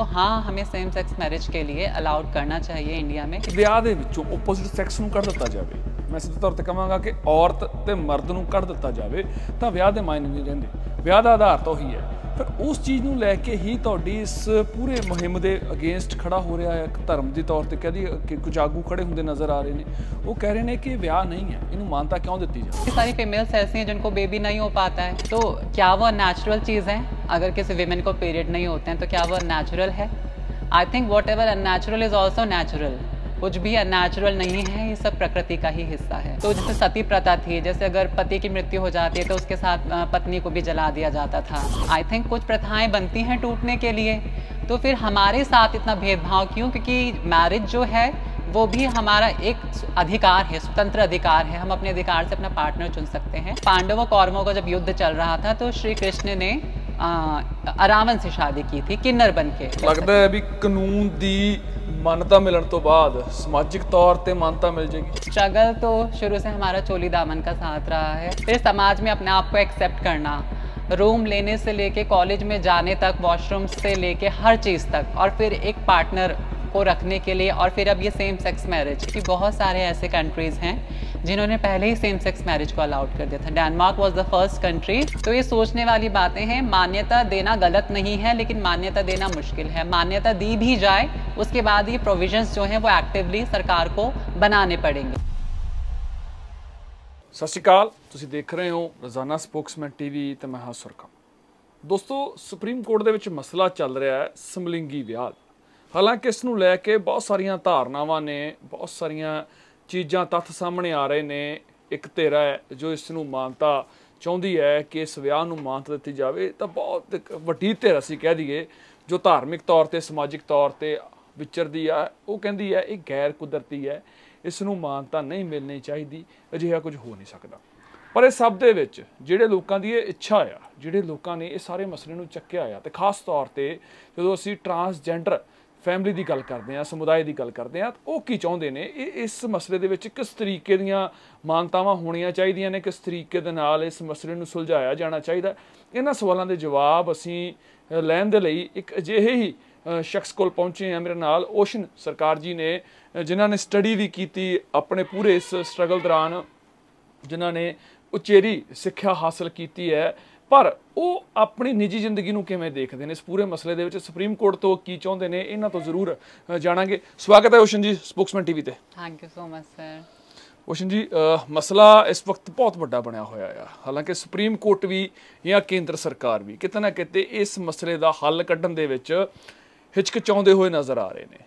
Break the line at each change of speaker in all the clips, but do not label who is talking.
ਉਹ ਹਾਂ हमें ਸੇਮ ਸੈਕਸ ਮੈਰਿਜ ਕੇ ਲਈ ਅਲਾਉਡ ਕਰਨਾ ਚਾਹੀਏ ਇੰਡੀਆ ਮੇ ਵਿਆਹ
ਦੇ ਵਿੱਚੋਂ ਆਪੋਜ਼ਿਟ ਸੈਕਸ ਨੂੰ ਕੱਢ ਦਿੱਤਾ ਜਾਵੇ ਮੈਂ ਸਿੱਧੇ ਤੌਰ ਤੇ ਕਹਾਂਗਾ ਕਿ ਔਰਤ ਤੇ ਮਰਦ ਨੂੰ ਕੱਢ ਦਿੱਤਾ ਜਾਵੇ ਤਾਂ ਵਿਆਹ ਦੇ ਮਾਇਨੇ ਨਹੀਂ ਰਹਿੰਦੇ ਵਿਆਹ ਦਾ ਆਧਾਰ ਤਾਂ ਉਹੀ ਹੈ ਪਰ ਉਸ ਚੀਜ਼ ਨੂੰ ਲੈ ਕੇ ਹੀ ਤੁਹਾਡੀ ਇਸ ਪੂਰੇ ਮੁਹਿੰਮ ਦੇ ਅਗੇਂਸਟ ਖੜਾ ਹੋ ਰਿਹਾ ਹੈ ਇੱਕ ਧਰਮ ਦੇ ਤੌਰ ਤੇ ਕਹਦੀ ਕਿ ਕੁਝ ਆਗੂ ਖੜੇ ਹੁੰਦੇ ਨਜ਼ਰ ਆ ਰਹੇ ਨੇ ਉਹ ਕਹਿ ਰਹੇ ਨੇ ਕਿ ਵਿਆਹ ਨਹੀਂ ਹੈ ਇਹਨੂੰ ਮਾਨਤਾ ਕਿਉਂ ਦਿੱਤੀ ਜਾਵੇ ਸਾਰੀ
ਫੀਮੇਲਸ ਐਸੀ हैं जिनको बेबी नहीं हो पाता है तो क्या वो नेचुरल चीज़ है अगर किसी वेमेन को पीरियड नहीं होते हैं तो क्या वो नेचुरल है I think whatever unnatural is also natural कुछ भी अनैचुरल नहीं है ये सब प्रकृति का ही हिस्सा है तो जैसे सती प्रथा थी जैसे अगर पति की मृत्यु हो जाती है तो उसके साथ पत्नी को भी जला दिया जाता था आई थिंक कुछ प्रथाएं बनती हैं टूटने के लिए तो फिर हमारे साथ इतना भेदभाव क्यों क्योंकि मैरिज जो है वो भी हमारा एक अधिकार है स्वतंत्र अधिकार है हम अपने अधिकार से अपना पार्टनर चुन सकते हैं पांडवों कौरवों का जब युद्ध चल रहा था तो श्री कृष्ण ने आराम से शादी की थी किन्नर बन के लगता है
अभी कानून दी मान्यता मिलने तो बाद सामाजिक तौर पे मानता मिल जाएगी
स्ट्रगल तो शुरू से हमारा चोली दामन का साथ रहा है फिर समाज में अपने आप को एक्सेप्ट करना रूम लेने से लेके कॉलेज में जाने तक वॉशरूम से लेके हर चीज़ तक और फिर एक पार्टनर को रखने के लिए और फिर अब ये सेम सेक्स मैरिज की बहुत सारे ऐसे कंट्रीज़ हैं जिन्होंने पहले ही सेम सेक्स मैरिज को अलाउड कर दिया था Denmark was the first country तो ये सोचने वाली बातें हैं मान्यता देना गलत नहीं है लेकिन मान्यता देना मुश्किल है मान्यता दी भी जाए उसके बाद ये प्रोविजन जो है वो एक्टिवली सरकार को बनाने
पड़ेंगे सत श्रीकाल तुम देख रहे हो रोजाना स्पोक्समैन टीवी तो मैं हाँ सुरखा दोस्तों सुप्रीम कोर्ट के मसला चल रहा है समलिंगी विह हालांकि इसको लैके बहुत सारिया ਲੈ ने बहुत सारिया ਚੀਜ਼ਾਂ ਤੱਥ ਸਾਹਮਣੇ ਆ ਰਹੇ ਨੇ ਇੱਕ ਧਿਰ ਹੈ ਜੋ ਇਸ ਨੂੰ ਮਾਨਤਾ ਚਾਹੁੰਦੀ ਹੈ ਕਿ ਇਸ ਵਿਆਹ ਨੂੰ ਮਾਨਤਾ ਦਿੱਤੀ ਜਾਵੇ ਤਾਂ ਬਹੁਤ ਵੱਡੀ ਧਿਰ ਅਸੀਂ ਕਹਿ ਦਈਏ ਜੋ ਧਾਰਮਿਕ ਤੌਰ ਤੇ ਸਮਾਜਿਕ ਤੌਰ ਤੇ ਵਿਚਰਦੀ ਆ ਉਹ ਕਹਿੰਦੀ ਹੈ ਇਹ ਗੈਰ ਕੁਦਰਤੀ ਹੈ ਇਸ ਨੂੰ ਮਾਨਤਾ ਨਹੀਂ ਮਿਲਣੀ ਚਾਹੀਦੀ ਅਜਿਹਾ ਕੁਝ ਹੋ ਨਹੀਂ ਸਕਦਾ ਪਰ ਇਹ ਸਭ ਦੇ ਵਿੱਚ ਜਿਹੜੇ ਲੋਕਾਂ ਦੀ ਇਹ ਇੱਛਾ ਆ ਜਿਹੜੇ ਲੋਕਾਂ ਨੇ ਇਹ ਸਾਰੇ ਮਸਲੇ ਨੂੰ ਚੱਕਿਆ ਆ ਤੇ ਖਾਸ ਤੌਰ ਤੇ ਜਦੋਂ ਅਸੀਂ ਟਰਾਂਸਜੈਂਡਰ ਫੈਮਿਲੀ ਦੀ ਗੱਲ ਕਰਦੇ ਆ ਸਮੁਦਾਇ ਦੀ ਗੱਲ ਕਰਦੇ ਆ ਉਹ ਕੀ ਚਾਹੁੰਦੇ ਨੇ ਇਹ ਇਸ ਮਸਲੇ ਦੇ ਵਿੱਚ ਕਿਸ ਤਰੀਕੇ ਦੀਆਂ ਮਾਨਤਾਵਾਂ ਹੋਣੀਆਂ ਚਾਹੀਦੀਆਂ ਨੇ ਕਿਸ ਤਰੀਕੇ ਦੇ ਨਾਲ ਇਸ ਮਸਲੇ ਨੂੰ ਸੁਲਝਾਇਆ ਜਾਣਾ ਚਾਹੀਦਾ ਇਹਨਾਂ ਸਵਾਲਾਂ ਦੇ ਜਵਾਬ ਅਸੀਂ ਲੈਣ ਦੇ ਲਈ ਇੱਕ ਅਜਿਹੇ ਹੀ ਸ਼ਖਸ ਕੋਲ ਪਹੁੰਚੇ ਆ ਮੇਰੇ ਨਾਲ ਓਸ਼ਨ ਸਰਕਾਰ ਜੀ ਨੇ ਜਿਨ੍ਹਾਂ ਨੇ ਸਟੱਡੀ ਵੀ ਕੀਤੀ ਆਪਣੇ ਪੂਰੇ ਇਸ ਸਟਰਗਲ ਦੌਰਾਨ ਜਿਨ੍ਹਾਂ ਨੇ ਉਚੇਰੀ ਸਿੱਖਿਆ ਹਾਸਲ ਕੀਤੀ ਹੈ ਪਰ ਉਹ ਆਪਣੀ ਨਿੱਜੀ ਜ਼ਿੰਦਗੀ ਨੂੰ ਕਿਵੇਂ ਦੇਖਦੇ ਨੇ ਇਸ ਪੂਰੇ ਮਸਲੇ ਦੇ ਵਿੱਚ ਸੁਪਰੀਮ ਕੋਰਟ ਤੋਂ ਕੀ ਚਾਹੁੰਦੇ ਨੇ ਇਹਨਾਂ ਤੋਂ ਜ਼ਰੂਰ ਜਾਣਾਂਗੇ ਸਵਾਗਤ ਹੈ ਓਸ਼ਨ ਜੀ ਸਪੋਕਸਮੈਨ ਟੀਵੀ ਤੇ
thank you so much sir
Oshan ji ਮਸਲਾ ਇਸ ਵਕਤ ਬਹੁਤ ਵੱਡਾ ਬਣਿਆ ਹੋਇਆ ਆ ਹਾਲਾਂਕਿ ਸੁਪਰੀਮ ਕੋਰਟ ਵੀ ਜਾਂ ਕੇਂਦਰ ਸਰਕਾਰ ਵੀ ਕਿਤੇ ਨਾ ਕਿਤੇ ਇਸ ਮਸਲੇ ਦਾ ਹੱਲ ਕੱਢਣ ਦੇ ਵਿੱਚ ਹਿਚਕਚਾਉਂਦੇ ਹੋਏ ਨਜ਼ਰ ਆ ਰਹੇ ਨੇ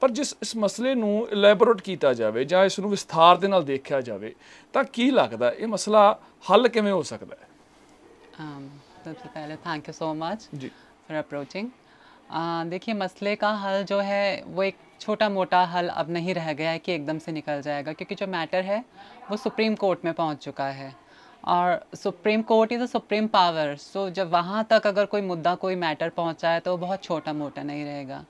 ਪਰ ਜਿਸ ਇਸ ਮਸਲੇ ਨੂੰ ਇਲੈਬੋਰੇਟ ਕੀਤਾ ਜਾਵੇ ਜਾਂ ਇਸ ਨੂੰ ਵਿਸਥਾਰ ਦੇ ਨਾਲ ਦੇਖਿਆ ਜਾਵੇ ਤਾਂ ਕੀ ਲੱਗਦਾ ਇਹ ਮਸਲਾ ਹੱਲ ਕਿਵੇਂ ਹੋ ਸਕਦਾ ਹੈ
Um, सबसे पहले thank you so much for approaching देखिए मसले का हल जो है वो एक छोटा मोटा हल अब नहीं रह गया है कि एकदम से निकल जाएगा क्योंकि जो मैटर है वो सुप्रीम कोर्ट में पहुंच चुका है और supreme court is a supreme power so जब वहाँ तक अगर कोई मुद्दा कोई मैटर पहुँचा है तो वो बहुत छोटा मोटा नहीं रहेगा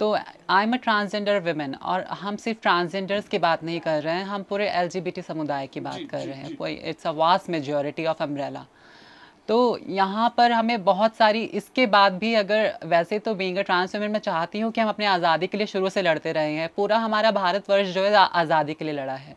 तो I am a transgender women और हम सिर्फ ट्रांसजेंडर्स की बात नहीं कर रहे हैं हम पूरे एल समुदाय की बात जी, कर जी, रहे हैं it's a vast majority of umbrella तो यहाँ पर हमें बहुत सारी इसके बाद भी अगर वैसे तो बींग ट्रांसफॉर्मर में मैं चाहती हूँ कि हम अपने आज़ादी के लिए शुरू से लड़ते रहे हैं पूरा हमारा भारतवर्ष जो है आज़ादी के लिए लड़ा है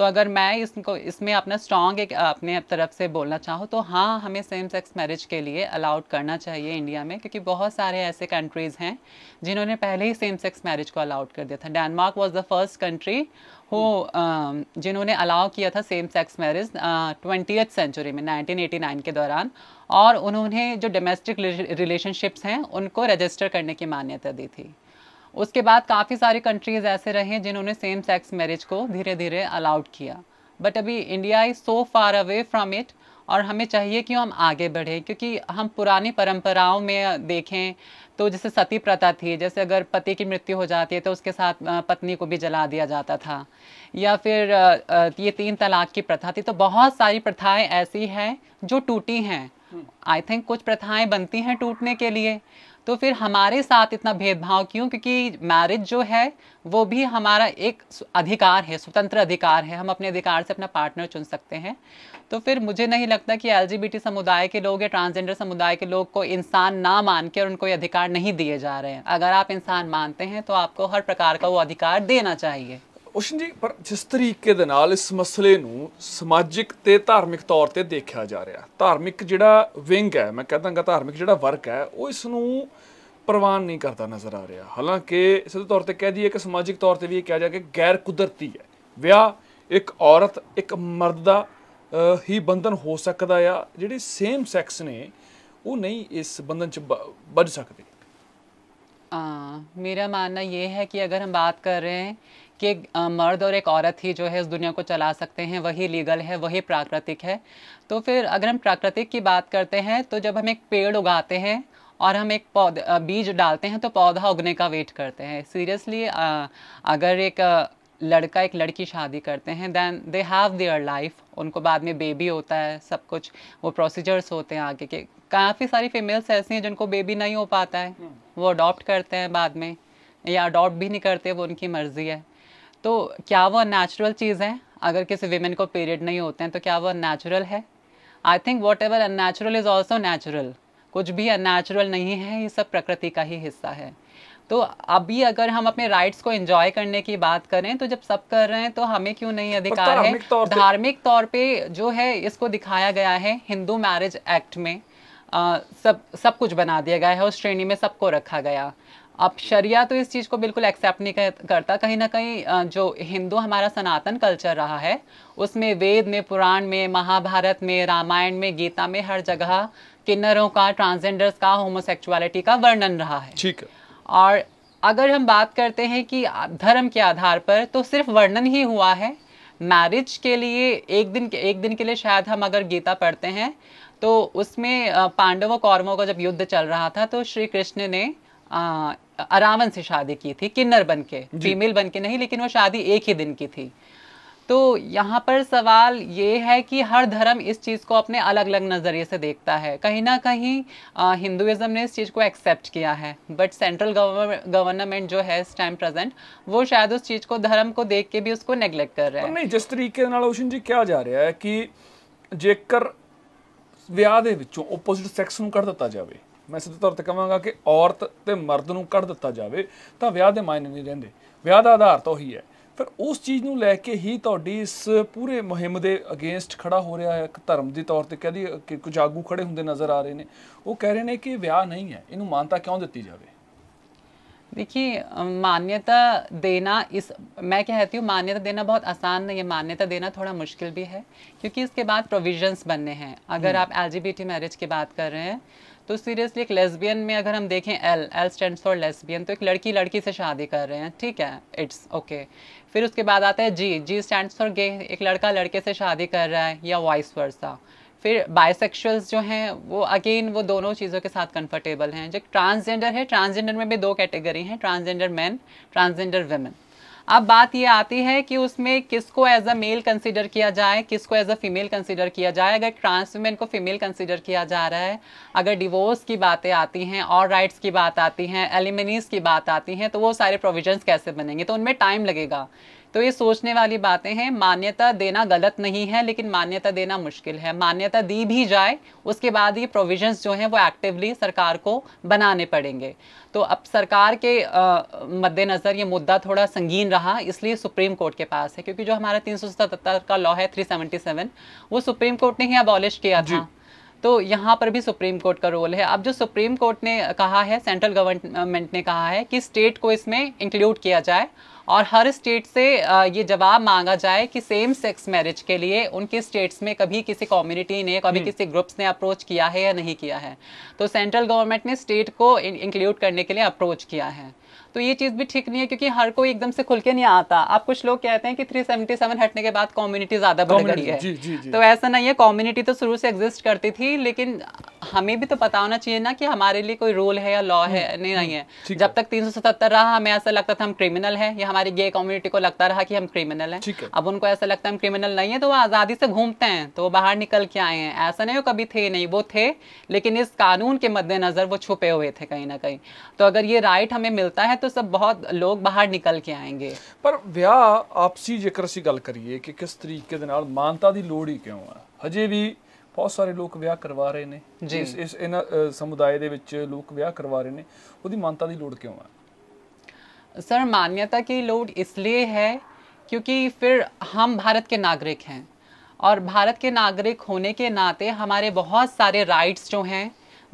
तो अगर मैं इसको इसमें अपना स्ट्रॉन्ग एक अपने तरफ से बोलना चाहूँ तो हाँ हमें सेम सेक्स मैरिज के लिए अलाउड करना चाहिए इंडिया में क्योंकि बहुत सारे ऐसे कंट्रीज़ हैं जिन्होंने पहले ही सेम सेक्स मैरिज को अलाउड कर दिया था Denmark was the first country हो जिन्होंने अलाउ किया था same sex marriage twenty century में नाइनटीन के दौरान और उन्होंने जो डोमेस्टिक रिलेशनशिप्स हैं उनको रजिस्टर करने की मान्यता दी थी उसके बाद काफ़ी सारी कंट्रीज़ ऐसे रहे जिन्होंने सेम सेक्स मैरिज को धीरे धीरे अलाउड किया बट अभी India is so far away from it और हमें चाहिए कि हम आगे बढ़े क्योंकि हम पुरानी परंपराओं में देखें तो जैसे सती प्रथा थी जैसे अगर पति की मृत्यु हो जाती है तो उसके साथ पत्नी को भी जला दिया जाता था या फिर ये तीन तलाक की प्रथा थी तो बहुत सारी प्रथाएं ऐसी हैं जो टूटी हैं आई थिंक कुछ प्रथाएं बनती हैं टूटने के लिए तो फिर हमारे साथ इतना भेदभाव क्यों क्योंकि मैरिज जो है वो भी हमारा एक अधिकार है स्वतंत्र अधिकार है हम अपने अधिकार से अपना पार्टनर चुन सकते हैं तो फिर मुझे नहीं लगता कि एल समुदाय के लोग या ट्रांसजेंडर समुदाय के लोग को इंसान ना मान के और उनको ये अधिकार नहीं दिए जा रहे हैं अगर आप इंसान मानते हैं तो आपको हर प्रकार का वो अधिकार देना चाहिए
ਉਸ਼ਨ ਜੀ ਪਰ ਜਿਸ ਤਰੀਕੇ ਦੇ ਨਾਲ ਇਸ ਮਸਲੇ ਨੂੰ ਸਮਾਜਿਕ ਤੇ ਧਾਰਮਿਕ ਤੌਰ ਤੇ ਦੇਖਿਆ ਜਾ ਰਿਹਾ ਧਾਰਮਿਕ ਜਿਹੜਾ ਵਿੰਗ ਹੈ ਮੈਂ ਕਹਦਾਂਗਾ ਧਾਰਮਿਕ ਜਿਹੜਾ ਵਰਕ ਹੈ ਉਹ ਇਸ ਨੂੰ ਪ੍ਰਵਾਨ ਨਹੀਂ ਕਰਦਾ ਨਜ਼ਰ ਆ ਰਿਹਾ ਹਾਲਾਂਕਿ ਸਿੱਧੇ ਤੌਰ ਤੇ ਕਹਿ ਦਈਏ ਕਿ ਸਮਾਜਿਕ ਤੌਰ ਤੇ ਵੀ ਇਹ ਕਿਹਾ ਜਾ ਕੇ ਗੈਰ ਕੁਦਰਤੀ ਹੈ ਵਿਆਹ ਇੱਕ ਔਰਤ ਇੱਕ ਮਰਦ ਦਾ ਹੀ ਬੰਧਨ ਹੋ ਸਕਦਾ ਆ ਜਿਹੜੇ ਸੇਮ ਸੈਕਸ ਨੇ ਉਹ ਨਹੀਂ ਇਸ ਬੰਧਨ ਚ ਬੱਝ ਸਕਦੇ
ਆ ਮੇਰਾ मानना ਇਹ ਹੈ ਕਿ ਅਗਰ ਹਮ ਬਾਤ ਕਰ ਰਹੇ ਹਾਂ कि मर्द और एक औरत ही जो है इस दुनिया को चला सकते हैं वही लीगल है वही प्राकृतिक है तो फिर अगर हम प्राकृतिक की बात करते हैं तो जब हम एक पेड़ उगाते हैं और हम एक पौध बीज डालते हैं तो पौधा उगने का वेट करते हैं सीरियसली अगर एक लड़का एक लड़की शादी करते हैं then they have their life उनको बाद में बेबी होता है सब कुछ वो प्रोसीजर्स होते हैं आगे के काफ़ी सारी फीमेल्स ऐसी हैं जिनको बेबी नहीं हो पाता है हम्म। वो अडॉप्ट करते हैं बाद में या अडॉप्ट भी नहीं करते वो उनकी मर्ज़ी है तो क्या वो अननेचुरल चीज़ है अगर किसी वीमेन को पीरियड नहीं होते हैं तो क्या वो अननेचुरल है I think whatever unnatural is also natural कुछ भी अननेचुरल नहीं है ये सब प्रकृति का ही हिस्सा है तो अभी अगर हम अपने राइट्स को एंजॉय करने की बात करें तो जब सब कर रहे हैं तो हमें क्यों नहीं अधिकार है धार्मिक तौर पे जो है इसको दिखाया गया है हिंदू मैरिज एक्ट में आ, सब सब कुछ बना दिया गया है उस श्रेणी में सबको रखा गया अब शरिया तो इस चीज़ को बिल्कुल एक्सेप्ट नहीं करता कहीं ना कहीं जो हिंदू हमारा सनातन कल्चर रहा है उसमें वेद में पुराण में महाभारत में रामायण में गीता में हर जगह किन्नरों का ट्रांसजेंडर्स का होमोसेक्चुअलिटी का वर्णन रहा है ठीक है और अगर हम बात करते हैं कि धर्म के आधार पर तो सिर्फ वर्णन ही हुआ है मैरिज के लिए एक दिन के एक दिन के लिए शायद हम अगर गीता पढ़ते हैं तो उसमें पांडव कौरवों का जब युद्ध चल रहा था तो श्री कृष्ण ने आ, अरावन से शादी की थी किन्नर बन के फीमेल बन के नहीं लेकिन वो शादी एक ही दिन की थी तो यहाँ पर सवाल ये है कि हर धर्म इस चीज़ को अपने अलग अलग नज़रिए से देखता है कहीं ना कहीं हिंदुज़म ने इस चीज़ को एक्सेप्ट किया है बट सेंट्रल गवर्नमेंट जो है इस टाइम प्रेजेंट वो शायद उस चीज़ को धर्म को देख के भी उसको नेगलेक्ट कर रहे हैं
नहीं जिस तरीके ओशन जी क्या जा रहा है कि जेकर ਜੇਕਰ ਵਿਆਹ ਦੇ ਵਿੱਚੋਂ ਆਪੋਜ਼ਿਟ ਸੈਕਸ ਨੂੰ ਕੱਢ ਮੈਂ ਸਿੱਧੇ ਤੌਰ ਤੇ ਕਹਾਂਗਾ ਕਿ ਔਰਤ ਤੇ ਮਰਦ ਨੂੰ ਕੱਢ ਦਿੱਤਾ ਜਾਵੇ ਤਾਂ ਵਿਆਹ ਦੇ ਮਾਇਨੇ ਨਹੀਂ ਰਹਿੰਦੇ ਵਿਆਹ ਦਾ ਆਧਾਰ ਤਾਂ ਉਹੀ ਹੈ ਫਿਰ ਉਸ ਚੀਜ਼ ਨੂੰ ਲੈ ਕੇ ਹੀ ਤੁਹਾਡੀ ਇਸ ਪੂਰੇ ਮੁਹਿੰਮ ਦੇ ਅਗੇਂਸਟ ਖੜਾ ਹੋ ਰਿਹਾ ਹੈ ਇੱਕ ਧਰਮ ਦੇ ਤੌਰ ਤੇ ਕਹਦੀ ਕਿ ਕੁਝ ਆਗੂ ਖੜੇ ਹੁੰਦੇ ਨਜ਼ਰ ਆ ਰਹੇ ਨੇ ਉਹ ਕਹਿ ਰਹੇ ਨੇ ਕਿ ਵਿਆਹ ਨਹੀਂ ਹੈ ਇਹਨੂੰ ਮਾਨਤਾ ਕਿਉਂ ਦਿੱਤੀ ਜਾਵੇ
देखिए मान्यता देना इस मैं कहती हूँ मान्यता देना बहुत आसान नहीं है मान्यता देना थोड़ा मुश्किल भी है क्योंकि इसके बाद प्रोविजंस बनने हैं अगर आप एल मैरिज की बात कर रहे हैं तो सीरियसली एक लेसबियन में अगर हम देखें L L stand for lesbian तो एक लड़की लड़की से शादी कर रहे हैं ठीक है इट्स ओके okay. फिर उसके बाद आता है जी जी स्टैंड फॉर गे एक लड़का लड़के से शादी कर रहा है या वॉइस वर्सा फिर बाइसेक्शुअल्स जो हैं वो अगेन वो दोनों चीज़ों के साथ कंफर्टेबल हैं जो ट्रांसजेंडर है ट्रांसजेंडर में भी दो कैटेगरी हैं ट्रांसजेंडर मैन ट्रांसजेंडर वेमेन अब बात ये आती है कि उसमें किसको एज अ मेल कंसिडर किया जाए किसको एज अ फीमेल कंसिडर किया जाए अगर ट्रांसवुमेन को फीमेल कंसिडर किया जा रहा है अगर डिवोर्स की बातें आती हैं और राइट्स की बात आती हैं एलिमनीज की बात आती हैं तो वो सारे प्रोविजंस कैसे बनेंगे तो उनमें टाइम लगेगा तो ये सोचने वाली बातें हैं मान्यता देना गलत नहीं है लेकिन मान्यता देना मुश्किल है मान्यता दी भी जाए उसके बाद ये प्रोविजंस जो हैं वो एक्टिवली सरकार को बनाने पड़ेंगे तो अब सरकार के मद्देनज़र ये मुद्दा थोड़ा संगीन रहा इसलिए सुप्रीम कोर्ट के पास है क्योंकि जो हमारा तीन का लॉ है थ्री वो सुप्रीम कोर्ट ने ही अबॉलिश किया था तो यहाँ पर भी सुप्रीम कोर्ट का रोल है अब जो सुप्रीम कोर्ट ने कहा है सेंट्रल गवर्नमेंट ने कहा है कि स्टेट को इसमें इंक्लूड किया जाए और हर स्टेट से ये जवाब मांगा जाए कि सेम सेक्स मैरिज के लिए उनके स्टेट्स में कभी किसी कम्युनिटी ने कभी हम्म। किसी ग्रुप्स ने अप्रोच किया है या नहीं किया है तो सेंट्रल गवर्नमेंट ने स्टेट को इंक्लूड करने के लिए अप्रोच किया है तो ये चीज़ भी ठीक नहीं है क्योंकि हर कोई एकदम से खुल के नहीं आता आप कुछ लोग कहते हैं कि 377 हटने के बाद कम्युनिटी ज़्यादा बढ़ गई है जी, जी, जी. तो ऐसा नहीं है कम्युनिटी तो शुरू से एग्जिस्ट करती थी लेकिन हमें भी तो पता होना चाहिए ना कि हमारे लिए कोई रोल है या लॉ है हम्म, नहीं नहीं है हम्म, जब तक 377 रहा हमें ऐसा लगता था हम क्रिमिनल है या हमारी गे कम्युनिटी को लगता रहा कि हम क्रिमिनल हैं अब उनको ऐसा लगता है हम क्रिमिनल नहीं है तो वो आज़ादी से घूमते हैं तो वो बाहर निकल के आए हैं ऐसा नहीं हो कभी थे नहीं वो थे लेकिन इस कानून के मद्देनज़र वो छुपे हुए थे कहीं ना कहीं तो अगर ये राइट हमें मिलता है तो सब बहुत लोग बाहर निकल के आएंगे
पर ਵਿਆਹ ਆਪਸੀ ਜੇਕਰ ਅਸੀਂ ਗੱਲ ਕਰੀਏ ਕਿ ਕਿਸ ਤਰੀਕੇ ਦੇ ਨਾਲ ਮਾਨਤਾ ਦੀ ਲੋੜ ਹੀ ਕਿਉਂ ਬਹੁਤ ਸਾਰੇ ਲੋਕ ਵਿਆਹ ਕਰਵਾ ਰਹੇ ਨੇ ਇਸ ਇਸ ਇਹਨਾਂ ਸਮੁਦਾਇ ਦੇ ਵਿੱਚ ਲੋਕ ਵਿਆਹ ਕਰਵਾ ਰਹੇ ਨੇ ਉਹਦੀ ਦੀ ਲੋੜ ਕਿਉਂ
ਸਰ मान्यता की लोड इसलिए है क्योंकि फिर हम भारत के नागरिक हैं और भारत के नागरिक होने के नाते हमारे बहुत सारे राइट्स जो हैं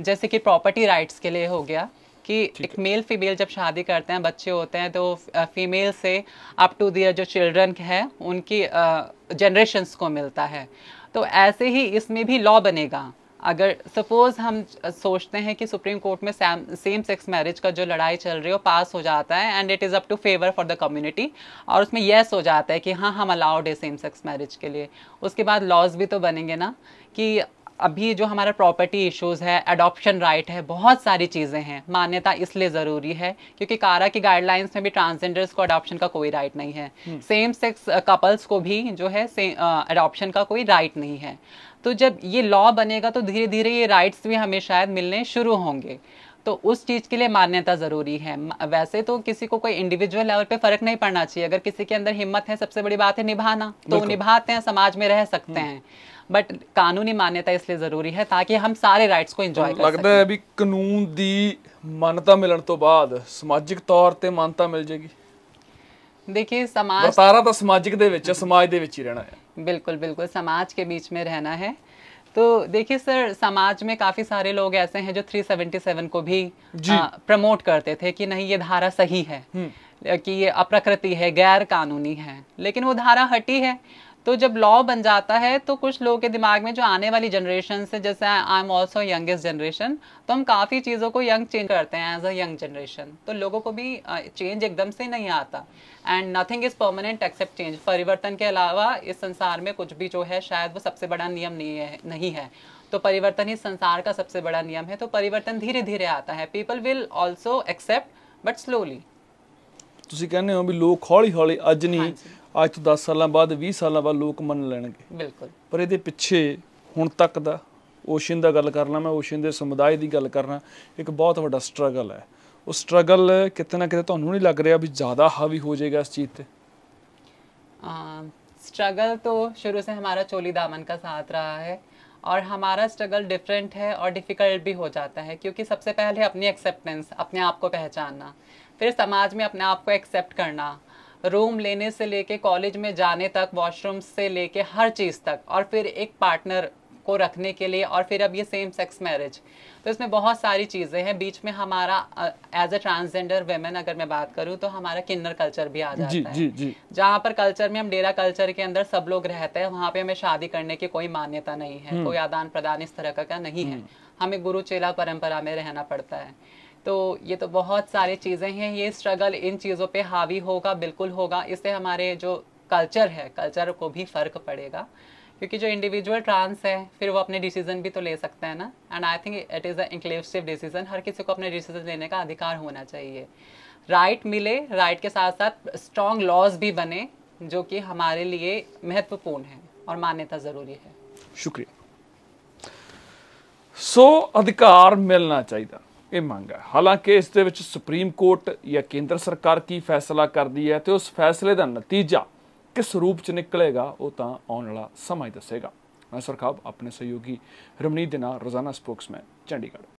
जैसे कि प्रॉपर्टी राइट्स के लिए हो गया कि एक मेल फीमेल जब शादी करते हैं बच्चे होते हैं तो फीमेल से अप टू दियर जो चिल्ड्रन है उनकी जनरेशन्स को मिलता है तो ऐसे ही इसमें भी लॉ बनेगा अगर सपोज़ हम सोचते हैं कि सुप्रीम कोर्ट में सेम सेक्स मैरिज का जो लड़ाई चल रही है वो पास हो जाता है and it is up to favour for the community और उसमें येस हो जाता है कि हाँ हम अलाउड है सेम सेक्स मैरिज के लिए उसके बाद लॉज भी तो बनेंगे ना कि अभी जो हमारा प्रॉपर्टी इश्यूज है अडॉप्शन राइट right है बहुत सारी चीज़ें हैं मान्यता इसलिए ज़रूरी है क्योंकि कारा की गाइडलाइंस में भी ट्रांसजेंडर्स को अडॉप्शन का कोई राइट right नहीं है सेम सेक्स कपल्स को भी जो है अडॉप्शन uh, का कोई राइट right नहीं है तो जब ये लॉ बनेगा तो धीरे धीरे ये राइट्स भी हमें शायद मिलने शुरू होंगे तो उस चीज़ के लिए मान्यता ज़रूरी है वैसे तो किसी को कोई इंडिविजुअल लेवल पे फर्क नहीं पड़ना चाहिए अगर किसी के अंदर हिम्मत है सबसे बड़ी बात है निभाना तो निभाते हैं समाज में रह सकते हम्म। हैं बट कानूनी मान्यता इसलिए जरूरी है ताकि हम सारे राइट्स को ਰਾਈਟਸ कर ਇੰਜੋਏ ਕਰ ਸਕੀਏ ਲੱਗਦਾ ਹੈ ਵੀ
ਕਾਨੂੰਨ ਦੀ ਮਾਨਤਾ ਮਿਲਣ ਤੋਂ ਬਾਅਦ ਸਮਾਜਿਕ ਤੌਰ ਤੇ ਮਾਨਤਾ
देखिए समाज
सारा तो सामाजिक दे विच समाज दे विच ही रहना है
बिल्कुल बिल्कुल समाज के बीच में रहना है तो देखिए सर समाज में काफ़ी सारे लोग ऐसे हैं जो 377 को भी आ, प्रमोट करते थे कि नहीं ये धारा सही है हम्म। कि ये अप्रकृति है गैर कानूनी है लेकिन वो धारा हटी है तो जब लॉ बन जाता है तो कुछ लोगों के दिमाग में जो आने वाली जनरेशन से जैसे I am also youngest generation तो हम काफ़ी चीज़ों को यंग चेंज करते हैं एज अ यंग जनरेशन तो लोगों को भी चेंज एकदम से नहीं आता and nothing is permanent except change परिवर्तन के अलावा इस संसार में कुछ भी जो है शायद वो सबसे बड़ा नियम नहीं है नहीं है तो परिवर्तन ही संसार का सबसे बड़ा नियम है तो परिवर्तन धीरे धीरे आता है people will also accept but slowly
ਤੁਸੀਂ ਕਹਿੰਦੇ ਹੋ ਵੀ ਲੋਕ ਹੌਲੀ ਹੌਲੀ ਅੱਜ ਨਹੀਂ अज तो दस साल बाद साल बाद लोग मन लैन गए बिल्कुल पर ये पिछे हूँ तक का ओशन का गल करना मैं ओशन के समुदाय की गल करना एक बहुत व्डा स्ट्रगल है उस स्ट्रगल कितना कितने तू तो लग रहा भी ज़्यादा हावी हो जाएगा इस चीज़
पर स्ट्रगल तो शुरू से हमारा चोली दामन का साथ रहा है और हमारा स्ट्रगल डिफरेंट है और डिफ़िकल्ट भी हो जाता है क्योंकि सबसे पहले अपनी एक्सेप्टेंस अपने आप को पहचानना फिर समाज में अपने आप को एक्सेप्ट करना रूम लेने से लेके कॉलेज में जाने तक वॉशरूम से लेके हर चीज़ तक और फिर एक पार्टनर को रखने के लिए और फिर अब ये सेम सेक्स मैरिज तो इसमें बहुत सारी चीज़ें हैं बीच में हमारा एज अ ट्रांसजेंडर वेमेन अगर मैं बात करूँ तो हमारा किन्नर कल्चर भी आ जाता जी, है जी, जी. जहाँ पर कल्चर में हम डेरा कल्चर के अंदर सब लोग रहते हैं वहाँ पे हमें शादी करने की कोई मान्यता नहीं है हम्म। कोई आदान प्रदान इस तरह का नहीं है हम्म। हमें गुरु चेला परंपरा में रहना पड़ता है तो ये तो बहुत सारी चीज़ें हैं ये स्ट्रगल इन चीज़ों पे हावी होगा बिल्कुल होगा इससे हमारे जो कल्चर है कल्चर को भी फ़र्क पड़ेगा क्योंकि जो इंडिविजुअल ट्रांस है फिर वो अपने डिसीजन भी तो ले सकते हैं ना and I think it is a inclusive decision हर किसी को अपने डिसीजन लेने का अधिकार होना चाहिए राइट right मिले राइट right के साथ साथ स्ट्रॉन्ग लॉज भी बने जो कि हमारे लिए महत्वपूर्ण है और मान्यता ज़रूरी है
शुक्रिया सो so, अधिकार मिलना चाहिए ਇਹ ਮੰਗ ਹੈ ਹਾਲਾਂਕਿ ਇਸ ਦੇ ਵਿੱਚ ਸੁਪਰੀਮ ਕੋਰਟ ਜਾਂ ਕੇਂਦਰ ਸਰਕਾਰ ਕੀ ਫੈਸਲਾ ਕਰਦੀ ਹੈ ਤੇ ਉਸ ਫੈਸਲੇ ਦਾ ਨਤੀਜਾ ਕਿਸ ਰੂਪ ਚ ਨਿਕਲੇਗਾ ਉਹ ਤਾਂ ਆਉਣ ਵਾਲਾ ਸਮਾਂ ਹੀ ਦੱਸੇਗਾ ਮੈਂ ਸਰਕਾਰ ਆਪਣੇ ਸਹਿਯੋਗੀ ਰਮਨੀਤ ਦੇ ਨਾਲ ਰੋਜ਼ਾਨਾ ਸਪੋਕਸਮੈਨ ਚੰਡੀਗੜ੍ਹ